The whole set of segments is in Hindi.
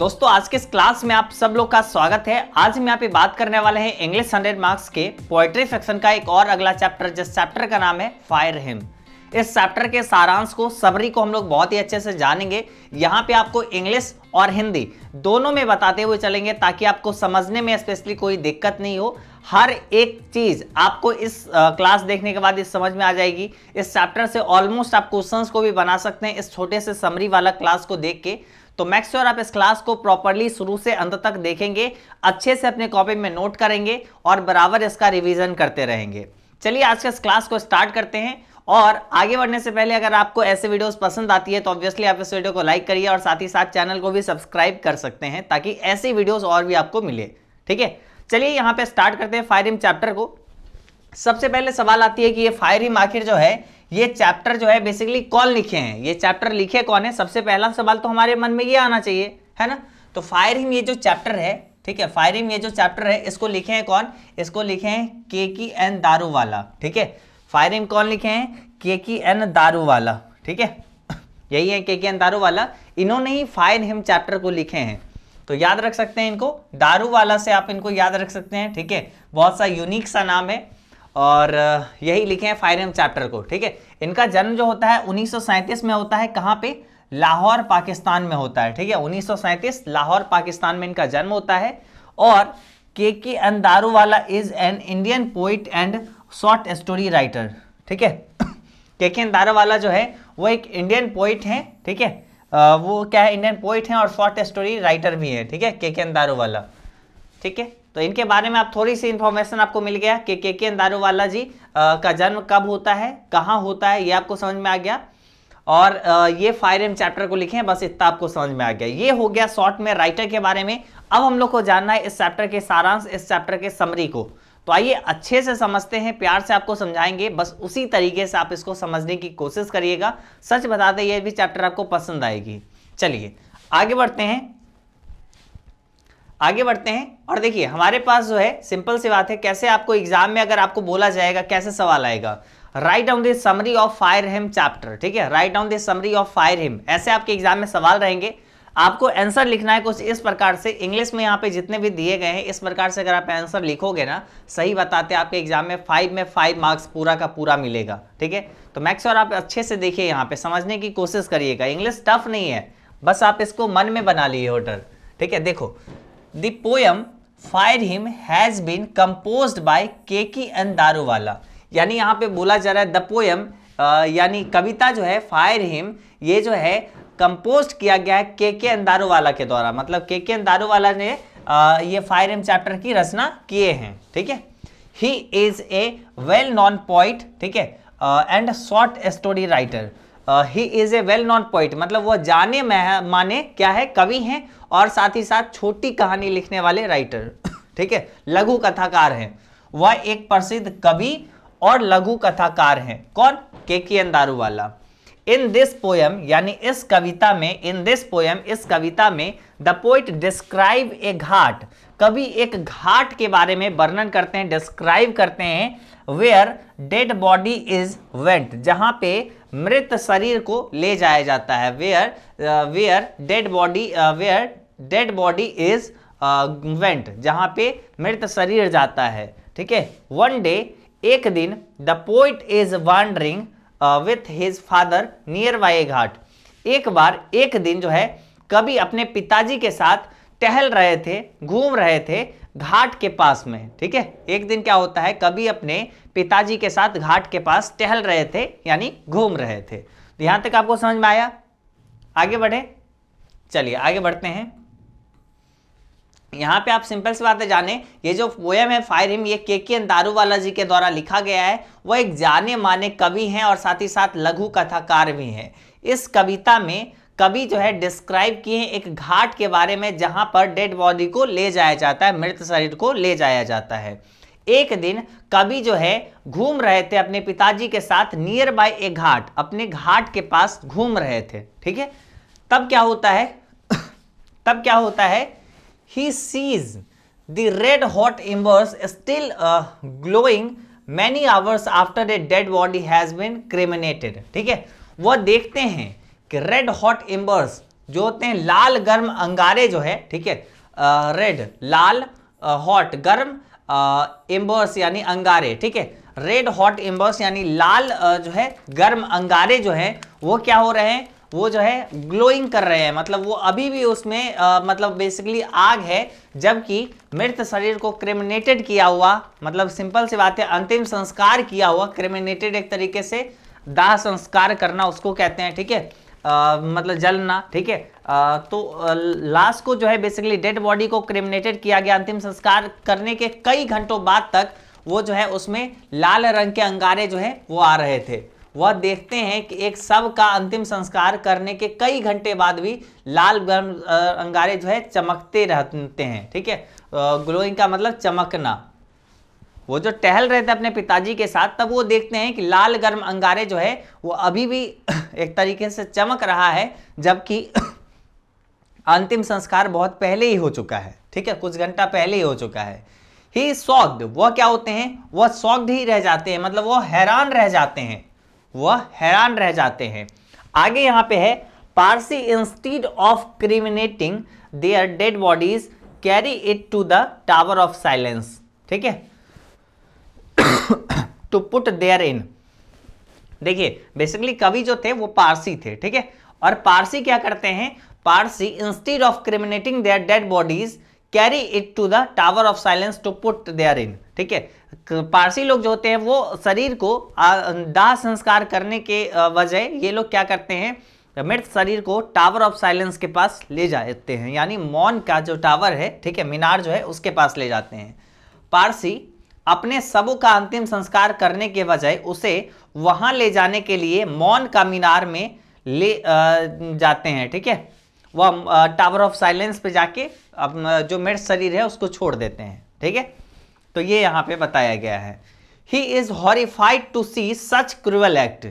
दोस्तों आज के इस क्लास में आप सब लोग का स्वागत है आज हम यहाँ पे बात करने वाले हैं इंग्लिश हंड्रेड मार्क्स के पोएट्री सेक्शन का एक और अगला चैप्टर जिस चैप्टर का नाम है फायर हिम इस चैप्टर के सारांश को सबरी को हम लोग बहुत ही अच्छे से जानेंगे यहाँ पे आपको इंग्लिश और हिंदी दोनों में बताते हुए चलेंगे ताकि आपको समझने में स्पेशली कोई दिक्कत नहीं हो हर एक चीज आपको इस क्लास देखने के बाद इस समझ में आ जाएगी इस चैप्टर से ऑलमोस्ट आप क्वेश्चंस को भी बना सकते हैं इस छोटे से समरी वाला क्लास को देख के तो मैक्स श्योर आप इस क्लास को प्रॉपरली शुरू से अंत तक देखेंगे अच्छे से अपने कॉपी में नोट करेंगे और बराबर इसका रिविजन करते रहेंगे चलिए आज के इस क्लास को स्टार्ट करते हैं और आगे बढ़ने से पहले अगर आपको ऐसे वीडियोस पसंद आती है तो ऑब्वियसली आप इस वीडियो को लाइक करिए और साथ ही साथ चैनल को भी सब्सक्राइब कर सकते हैं ताकि ऐसी वीडियोस और भी आपको मिले ठीक है चलिए यहाँ पे स्टार्ट करते हैं फायरिंग चैप्टर को सबसे पहले सवाल आती है कि ये फायरिंग आखिर जो है ये चैप्टर जो है बेसिकली कौन लिखे हैं ये चैप्टर लिखे कौन है सबसे पहला सवाल तो हमारे मन में ये आना चाहिए है ना तो फायरिंग ये जो चैप्टर है ठीक है फायरिंग ये जो चैप्टर है इसको लिखे हैं कौन इसको लिखे हैं के की एन दारू वाला ठीक है फायरिम कौन लिखे हैं के की एन दारू वाला ठीक है यही है के के एन दारू वाला इन्होंने ही फायर हिम चैप्टर को लिखे हैं तो याद रख सकते हैं इनको दारू वाला से आप इनको याद रख सकते हैं ठीक है बहुत सा यूनिक सा नाम है और यही लिखे हैं फायर हिम चैप्टर को ठीक है इनका जन्म जो होता है उन्नीस में होता है कहाँ पे लाहौर पाकिस्तान में होता है ठीक है उन्नीस लाहौर पाकिस्तान में इनका जन्म होता है और के Keki Daruwalla is an Indian poet and short story writer ठीक है के के दारावाला जो है वो एक इंडियन पोइट है ठीक है वो क्या है इंडियन पोइट है और शॉर्ट स्टोरी राइटर भी है ठीक है के के दारूवाला ठीक है तो इनके बारे में आप थोड़ी सी इन्फॉर्मेशन आपको मिल गया कि के के दारूवाला जी आ, का जन्म कब होता है कहाँ होता है ये आपको समझ में आ गया और ये फायर एम चैप्टर को लिखे हैं बस इतना आपको समझ में आ गया ये हो गया शॉर्ट में राइटर के बारे में अब हम लोग को जानना है इस चैप्टर के सारांश इस चैप्टर के समरी को तो आइए अच्छे से समझते हैं प्यार से आपको समझाएंगे बस उसी तरीके से आप इसको समझने की कोशिश करिएगा सच बताते ये भी चैप्टर आपको पसंद आएगी चलिए आगे बढ़ते हैं आगे बढ़ते हैं और देखिए हमारे पास जो है सिंपल सी बात है कैसे आपको एग्जाम में अगर आपको बोला जाएगा कैसे सवाल आएगा write down this summary of fire hymn chapter ठीक है write down this summary of fire hymn ऐसे आपके एग्जाम में सवाल रहेंगे आपको आंसर लिखना है कुछ इस प्रकार से इंग्लिश में यहाँ पे जितने भी दिए गए हैं इस प्रकार से अगर आप आंसर लिखोगे ना सही बताते आपके एग्जाम में फाइव में फाइव मार्क्स पूरा का पूरा मिलेगा ठीक है तो मैक्स और आप अच्छे से देखिए यहाँ पे समझने की कोशिश करिएगा इंग्लिश टफ नहीं है बस आप इसको मन में बना लिए होटल ठीक है देखो the poem fire hymn has been compose by Keki and Daruwalla यानी यहाँ पे बोला जा रहा है द पोयम यानी कविता जो है फायर हिम ये जो है कंपोस्ट किया गया है के के अंदारोवाला के द्वारा मतलब के के अंदारोवाला ने आ, ये फायर एम चैप्टर की रचना किए हैं ठीक है he is a well known poet ठीक है and short story writer he is a well known poet मतलब वो जाने में माने क्या है कवि हैं और साथ ही साथ छोटी कहानी लिखने वाले राइटर ठीक है लघु कथाकार हैं वह एक प्रसिद्ध कवि और लघु कथाकार हैं कौन के के अंदारू वाला इन दिस पोएम यानी इस कविता में इन दिस पोएम इस कविता में the poet describe a ghat कवि एक घाट के बारे में वर्णन करते हैं डिस्क्राइब करते हैं where dead body is went जहाँ पे मृत शरीर को ले जाया जाता है where where dead body where dead body is went जहाँ पे मृत शरीर जाता है ठीक है वन डे एक दिन the poet is wandering with his father near by ghat एक बार एक दिन जो है कभी अपने पिताजी के साथ टहल रहे थे घूम रहे थे घाट के पास में ठीक है एक दिन क्या होता है कभी अपने पिताजी के साथ घाट के पास टहल रहे थे यानी घूम रहे थे तो यहां तक आपको समझ में आया आगे बढ़े चलिए आगे बढ़ते हैं यहाँ पे आप सिंपल सी बातें जाने ये जो पोएम है फायर हिम ये के के दारूवाला जी के द्वारा लिखा गया है वो एक जाने माने कवि हैं और साथ ही साथ लघु कथाकार भी हैं इस कविता में कवि जो है डिस्क्राइब किए एक घाट के बारे में जहाँ पर डेड बॉडी को ले जाया जाता है मृत शरीर को ले जाया जाता है एक दिन कवि जो है घूम रहे थे अपने पिताजी के साथ नियर बाय ए घाट अपने घाट के पास घूम रहे थे ठीक है तब क्या होता है तब क्या होता है he sees the red hot embers still uh, glowing many hours after a dead body has been cremated ठीक है वह देखते हैं कि रेड हॉट एम्बर्स जो होते हैं लाल गर्म अंगारे जो है ठीक है रेड लाल हॉट गर्म एम्बर्स यानी अंगारे ठीक है रेड हॉट एम्बर्स यानी लाल uh, जो है गर्म अंगारे जो है वो क्या हो रहे हैं वो जो है ग्लोइंग कर रहे हैं मतलब वो अभी भी उसमें आ, मतलब बेसिकली आग है जबकि मृत शरीर को क्रिमिनेटेड किया हुआ मतलब सिंपल सी बात है अंतिम संस्कार किया हुआ क्रिमिनेटेड एक तरीके से दाह संस्कार करना उसको कहते हैं ठीक है आ, मतलब जलना ठीक है तो लाश को जो है बेसिकली डेड बॉडी को क्रिमिनेटेड किया गया अंतिम संस्कार करने के कई घंटों बाद तक वो जो है उसमें लाल रंग के अंगारे जो है वो आ रहे थे वह देखते हैं कि एक शव का अंतिम संस्कार करने के कई घंटे बाद भी लाल गर्म अंगारे जो है चमकते रहते हैं ठीक है ग्लोइंग का मतलब चमकना वो जो टहल रहे थे अपने पिताजी के साथ तब वो देखते हैं कि लाल गर्म अंगारे जो है वो अभी भी एक तरीके से चमक रहा है जबकि अंतिम संस्कार बहुत पहले ही हो चुका है ठीक है कुछ घंटा पहले ही हो चुका है ही सॉग्ड वह क्या होते हैं वह सॉग्ड ही रह जाते हैं मतलब वह हैरान रह जाते हैं वह हैरान रह जाते हैं आगे यहाँ पे है Parsi instead of cremating their dead bodies carry it to the tower of silence ठीक है टू पुट देयर इन देखिए बेसिकली कवि जो थे वो पारसी थे ठीक है और पारसी क्या करते हैं Parsi instead of cremating their dead bodies carry it to the tower of silence to put there in ठीक है पारसी लोग जो होते हैं वो शरीर को दाह संस्कार करने के वजह ये लोग क्या करते हैं मृत शरीर को टावर ऑफ साइलेंस के पास ले जाते हैं यानी मौन का जो टावर है ठीक है मीनार जो है उसके पास ले जाते हैं पारसी अपने सबों का अंतिम संस्कार करने के बजाय उसे वहां ले जाने के लिए मौन का मीनार में ले जाते हैं ठीक है वह टावर ऑफ साइलेंस पे जाके जो मृत शरीर है उसको छोड़ देते हैं ठीक है तो ये यहाँ पे बताया गया है he is horrified to see such cruel act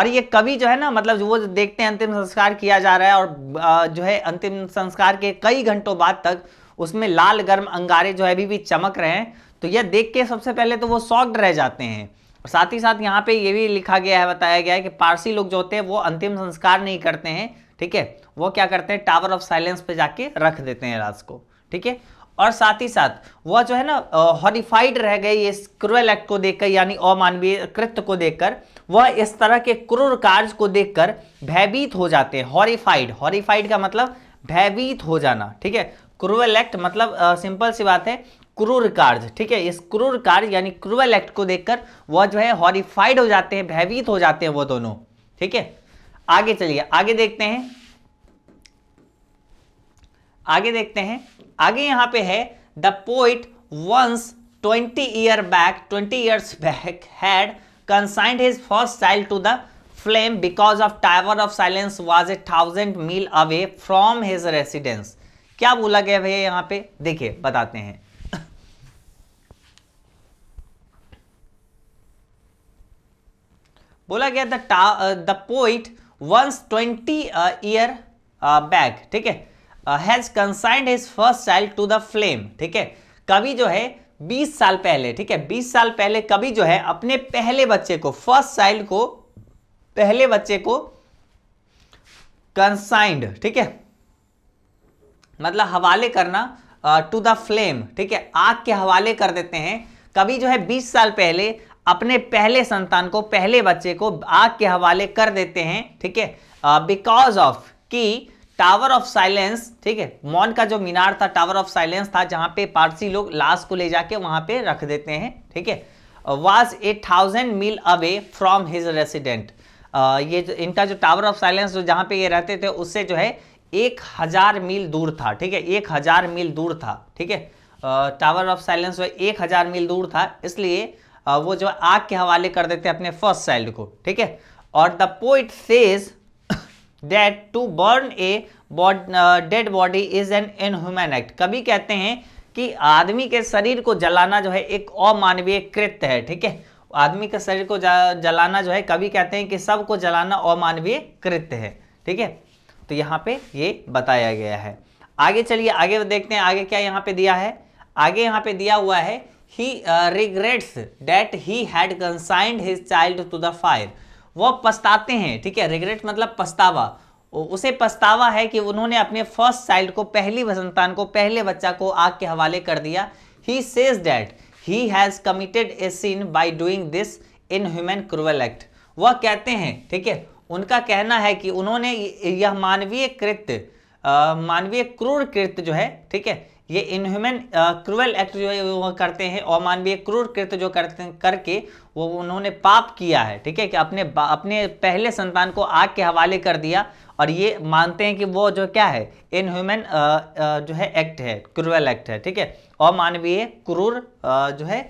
और ये कभी जो है ना मतलब वो देखते हैं अंतिम संस्कार किया जा रहा है और जो है अंतिम संस्कार के कई घंटों बाद तक उसमें लाल गर्म अंगारे जो है अभी भी चमक रहे हैं तो यह देख के सबसे पहले तो वो सॉक्ड रह जाते हैं और साथ ही साथ यहाँ पे ये भी लिखा गया है बताया गया है कि पारसी लोग जो होते हैं वो अंतिम संस्कार नहीं करते हैं ठीक है वो क्या करते हैं टावर ऑफ साइलेंस पे जाके रख देते हैं राज को ठीक है और साथ ही साथ वह जो है ना हॉरीफाइड रह गए इस क्रूअल एक्ट को देखकर यानी अमानवीय कृत्य को देखकर वह इस तरह के क्रूर कार्य को देखकर भयभीत हो जाते हैं हॉरीफाइड हॉरीफाइड का मतलब भयभीत हो जाना ठीक है क्रूअल एक्ट मतलब आ, सिंपल सी बात है क्रूर कार्य ठीक है इस क्रूर कार्य यानी क्रूअल एक्ट को देखकर वह जो है हॉरीफाइड हो जाते हैं भयभीत हो जाते हैं वो दोनों ठीक है आगे चलिए आगे देखते हैं आगे देखते हैं आगे यहां पे है the poet once twenty year back twenty years back had consigned his first child to the flame because of tower of silence was a thousand mile away from his residence क्या बोला गया भैया यहां पे देखिए बताते हैं बोला गया the poet once twenty year back ठीक है has consigned his first child to the flame ठीक है कभी जो है 20 साल पहले ठीक है 20 साल पहले कभी जो है अपने पहले बच्चे को फर्स्ट चाइल्ड को पहले बच्चे को कंसाइंड ठीक है मतलब हवाले करना टू द फ्लेम ठीक है आग के हवाले कर देते हैं कभी जो है 20 साल पहले अपने पहले संतान को पहले बच्चे को आग के हवाले कर देते हैं ठीक है बिकॉज ऑफ की टावर ऑफ साइलेंस ठीक है मौन का जो मीनार था टावर ऑफ साइलेंस था जहां पे पारसी लोग लाश को ले जाके वहां पे रख देते हैं ठीक है was a thousand mile away from his resident ये जो इनका जो टावर ऑफ साइलेंस जो जहाँ पे ये रहते थे उससे जो है एक हज़ार मील दूर था ठीक है एक हज़ार मील दूर था ठीक है टावर ऑफ साइलेंस जो एक हज़ार मील दूर था इसलिए वो जो आग के हवाले कर देते अपने फर्स्ट चाइल्ड को ठीक है और the poet says that to burn a dead body is an inhuman act कभी कहते हैं कि आदमी के शरीर को जलाना जो है एक अमानवीय कृत्य है ठीक है आदमी के शरीर को जलाना जो है कभी कहते हैं कि सब को जलाना अमानवीय कृत्य है ठीक है तो यहाँ पे ये बताया गया है आगे चलिए आगे देखते हैं आगे क्या यहाँ पे दिया है आगे यहाँ पे दिया हुआ है he regrets that he had consigned his child to the fire वह पछताते हैं ठीक है रिग्रेट मतलब पछतावा उसे पछतावा है कि उन्होंने अपने फर्स्ट चाइल्ड को पहली संतान को पहले बच्चा को आग के हवाले कर दिया he says that he has committed a sin by doing this inhuman cruel act वह कहते हैं ठीक है उनका कहना है कि उन्होंने यह मानवीय कृत्य मानवीय क्रूर कृत्य जो है ठीक है ये इनह्यूमन क्रूअल एक्ट जो है वो करते हैं अमानवीय क्रूर कृत्य जो करते करके वो उन्होंने पाप किया है ठीक है कि अपने अपने पहले संतान को आग के हवाले कर दिया और ये मानते हैं कि वो जो क्या है इनह्यूमन uh, uh, जो है एक्ट है क्रूअल एक्ट है ठीक है अमानवीय क्रूर uh, जो है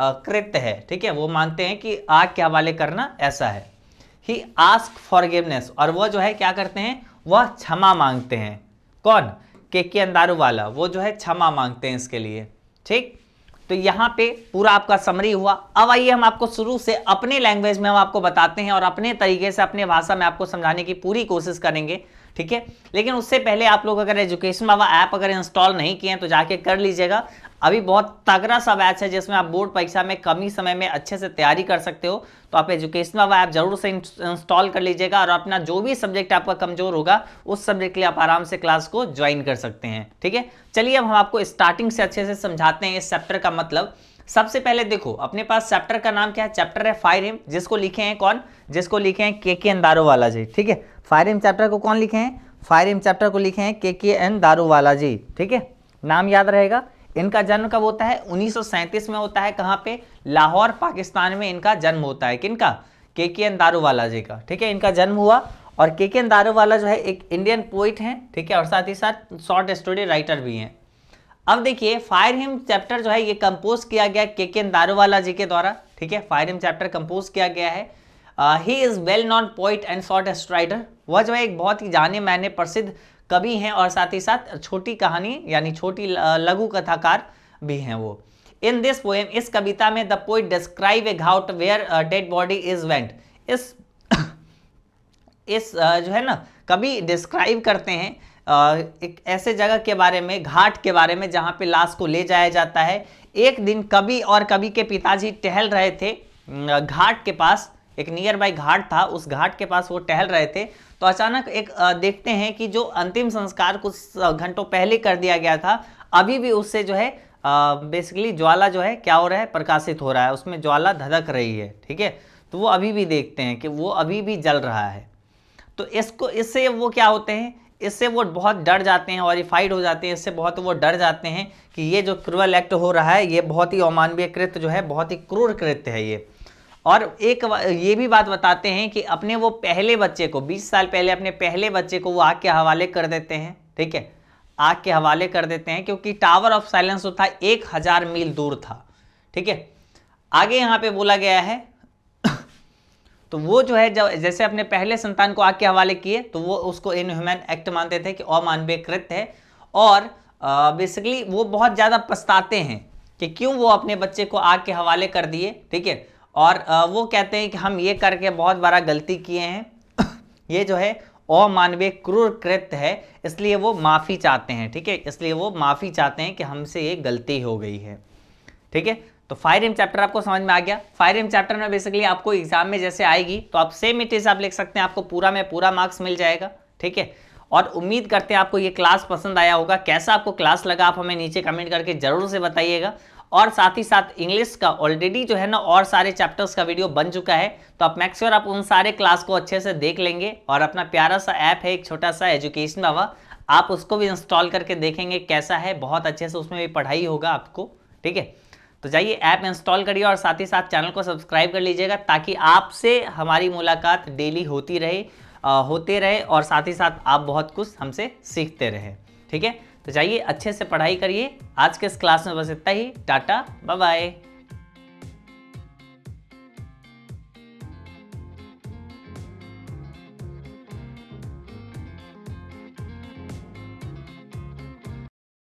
कृत्य है ठीक है वो मानते हैं कि आग के हवाले करना ऐसा है ही आस्क फॉरगिवनेस और वह जो है क्या करते हैं वह क्षमा मांगते हैं कौन के के अंदारू वाला वो जो है क्षमा मांगते हैं इसके लिए ठीक तो यहाँ पे पूरा आपका समरी हुआ अब आइए हम आपको शुरू से अपने लैंग्वेज में हम आपको बताते हैं और अपने तरीके से अपने भाषा में आपको समझाने की पूरी कोशिश करेंगे ठीक है लेकिन उससे पहले आप लोग अगर एजुकेशन बाबा ऐप अगर इंस्टॉल नहीं किए हैं तो जाके कर लीजिएगा अभी बहुत तगड़ा सा बैच है जिसमें आप बोर्ड परीक्षा में कम ही समय में अच्छे से तैयारी कर सकते हो तो आप एजुकेशन बाबा ऐप जरूर से इंस्टॉल कर लीजिएगा और अपना जो भी सब्जेक्ट आपका कमजोर होगा उस सब्जेक्ट के लिए आप आराम से क्लास को ज्वाइन कर सकते हैं ठीक है चलिए अब हम आपको स्टार्टिंग से अच्छे से समझाते हैं इस चैप्टर का मतलब सबसे पहले देखो अपने पास चैप्टर का नाम क्या है चैप्टर है फायर हिम जिसको लिखे हैं कौन जिसको लिखे हैं के के अंदारो वाला जी ठीक है फायर एम चैप्टर को कौन लिखे हैं फायर एम चैप्टर को लिखे हैं के के एन दारूवाला जी ठीक है नाम याद रहेगा इनका जन्म कब होता है 1937 में होता है कहाँ पे लाहौर पाकिस्तान में इनका जन्म होता है किनका के के एन दारूवाला जी का ठीक है इनका जन्म हुआ और के के एन दारूवाला जो है एक इंडियन पोइट हैं ठीक है और साथ ही साथ शॉर्ट स्टोरी राइटर भी हैं अब देखिए फायर हिम चैप्टर जो है ये कंपोज किया गया के के एन दारूवाला जी के द्वारा ठीक है फायर हिम चैप्टर कंपोज किया गया है he is well known poet and short story writer वह जो है एक बहुत ही जाने माने प्रसिद्ध कवि हैं और साथ ही साथ छोटी कहानी यानी छोटी लघु कथाकार भी हैं वो इन दिस पोएम इस कविता में the poet describe a ghat where dead body is went इस इस जो है ना कभी डिस्क्राइब करते हैं एक ऐसे जगह के बारे में घाट के बारे में जहाँ पे लाश को ले जाया जाता है एक दिन कवि और कवि के पिताजी टहल रहे थे घाट के पास एक नियर बाई घाट था उस घाट के पास वो टहल रहे थे तो अचानक एक देखते हैं कि जो अंतिम संस्कार कुछ घंटों पहले कर दिया गया था अभी भी उससे जो है बेसिकली ज्वाला जो है क्या हो रहा है प्रकाशित हो रहा है उसमें ज्वाला धधक रही है ठीक है तो वो अभी भी देखते हैं कि वो अभी भी जल रहा है तो इसको इससे वो क्या होते हैं इससे वो बहुत डर जाते हैं हॉरीफाइड हो जाते हैं इससे बहुत वो डर जाते हैं कि ये जो क्रूअल एक्ट हो रहा है ये बहुत ही अमानवीय कृत्य जो है बहुत ही क्रूर कृत्य है ये और एक ये भी बात बताते हैं कि अपने वो पहले बच्चे को 20 साल पहले अपने पहले बच्चे को वो आग के हवाले कर देते हैं ठीक है आग के हवाले कर देते हैं क्योंकि टावर ऑफ साइलेंस जो था एक हज़ार मील दूर था ठीक है आगे यहाँ पे बोला गया है तो वो जो है जब जैसे अपने पहले संतान को आग के हवाले किए तो वो उसको इनह्यूमन एक्ट मानते थे कि अमानवीय कृत्य है और बेसिकली वो बहुत ज़्यादा पछताते हैं कि क्यों वो अपने बच्चे को आग के हवाले कर दिए ठीक है और वो कहते हैं कि हम ये करके बहुत बड़ा गलती किए हैं ये जो है अमानवीय क्रूर कृत्य है इसलिए वो माफ़ी चाहते हैं ठीक है इसलिए वो माफ़ी चाहते हैं कि हमसे ये गलती हो गई है ठीक है तो फायर एम चैप्टर आपको समझ में आ गया फायर एम चैप्टर में बेसिकली आपको एग्जाम में जैसे आएगी तो आप सेम इट इज आप लिख सकते हैं आपको पूरा में पूरा मार्क्स मिल जाएगा ठीक है और उम्मीद करते हैं आपको ये क्लास पसंद आया होगा कैसा आपको क्लास लगा आप हमें नीचे कमेंट करके जरूर से बताइएगा और साथ ही साथ इंग्लिश का ऑलरेडी जो है ना और सारे चैप्टर्स का वीडियो बन चुका है तो आप मैक्स आप उन सारे क्लास को अच्छे से देख लेंगे और अपना प्यारा सा ऐप है एक छोटा सा एजुकेशन बाबा आप उसको भी इंस्टॉल करके देखेंगे कैसा है बहुत अच्छे से उसमें भी पढ़ाई होगा आपको ठीक है तो जाइए ऐप इंस्टॉल करिए और साथ ही साथ चैनल को सब्सक्राइब कर लीजिएगा ताकि आपसे हमारी मुलाकात डेली होती रहे आ, होते रहे और साथ ही साथ आप बहुत कुछ हमसे सीखते रहे ठीक है तो जाइए अच्छे से पढ़ाई करिए आज के इस क्लास में बस इतना ही टाटा बाय बाय